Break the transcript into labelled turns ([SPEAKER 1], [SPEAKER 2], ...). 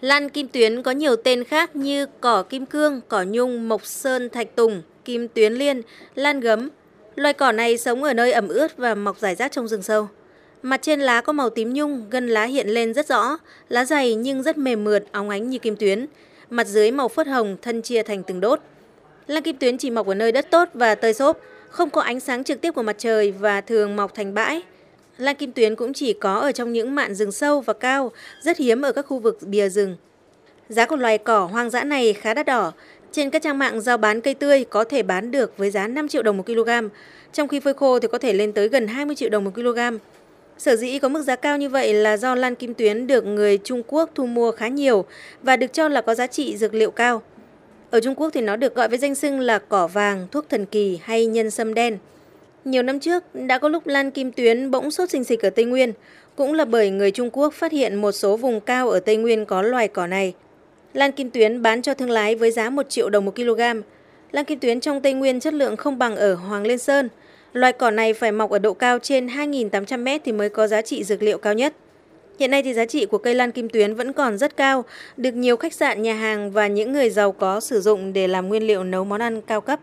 [SPEAKER 1] Lan kim tuyến có nhiều tên khác như cỏ kim cương, cỏ nhung, mộc sơn, thạch tùng, kim tuyến liên, lan gấm. Loài cỏ này sống ở nơi ẩm ướt và mọc rải rác trong rừng sâu. Mặt trên lá có màu tím nhung, gân lá hiện lên rất rõ, lá dày nhưng rất mềm mượt, óng ánh như kim tuyến. Mặt dưới màu phớt hồng, thân chia thành từng đốt. Lan kim tuyến chỉ mọc ở nơi đất tốt và tơi xốp, không có ánh sáng trực tiếp của mặt trời và thường mọc thành bãi. Lan kim tuyến cũng chỉ có ở trong những mạn rừng sâu và cao, rất hiếm ở các khu vực bìa rừng. Giá của loài cỏ hoang dã này khá đắt đỏ. Trên các trang mạng giao bán cây tươi có thể bán được với giá 5 triệu đồng một kg, trong khi phơi khô thì có thể lên tới gần 20 triệu đồng một kg. Sở dĩ có mức giá cao như vậy là do lan kim tuyến được người Trung Quốc thu mua khá nhiều và được cho là có giá trị dược liệu cao. Ở Trung Quốc thì nó được gọi với danh xưng là cỏ vàng, thuốc thần kỳ hay nhân sâm đen. Nhiều năm trước, đã có lúc lan kim tuyến bỗng sốt sinh dịch ở Tây Nguyên, cũng là bởi người Trung Quốc phát hiện một số vùng cao ở Tây Nguyên có loài cỏ này. Lan kim tuyến bán cho thương lái với giá 1 triệu đồng một kg. Lan kim tuyến trong Tây Nguyên chất lượng không bằng ở Hoàng Liên Sơn. Loài cỏ này phải mọc ở độ cao trên 2.800 m thì mới có giá trị dược liệu cao nhất. Hiện nay thì giá trị của cây lan kim tuyến vẫn còn rất cao, được nhiều khách sạn, nhà hàng và những người giàu có sử dụng để làm nguyên liệu nấu món ăn cao cấp.